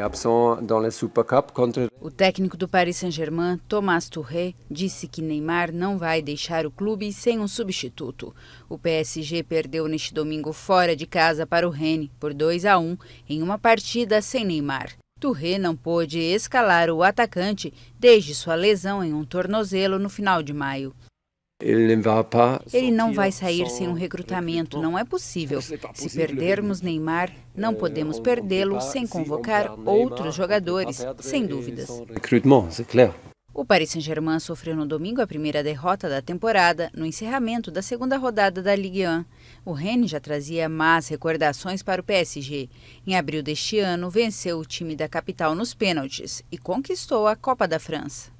absent dans la Super Cup contre... O técnico do Paris Saint-Germain, Thomas Touré, disse que Neymar não vai deixar o clube sem um substituto. O PSG perdeu neste domingo fora de casa para o Rennes por 2 a 1 em uma partida sem Neymar. Touré não pôde escalar o atacante desde sua lesão em um tornozelo no final de maio. Ele não vai sair sem um recrutamento, não é possível. Tá Se perdermos Neymar, não é, podemos perdê-lo sem convocar outros jogadores, sem dúvidas. É o Paris Saint-Germain sofreu no domingo a primeira derrota da temporada no encerramento da segunda rodada da Ligue 1. O Rennes já trazia más recordações para o PSG. Em abril deste ano, venceu o time da capital nos pênaltis e conquistou a Copa da França.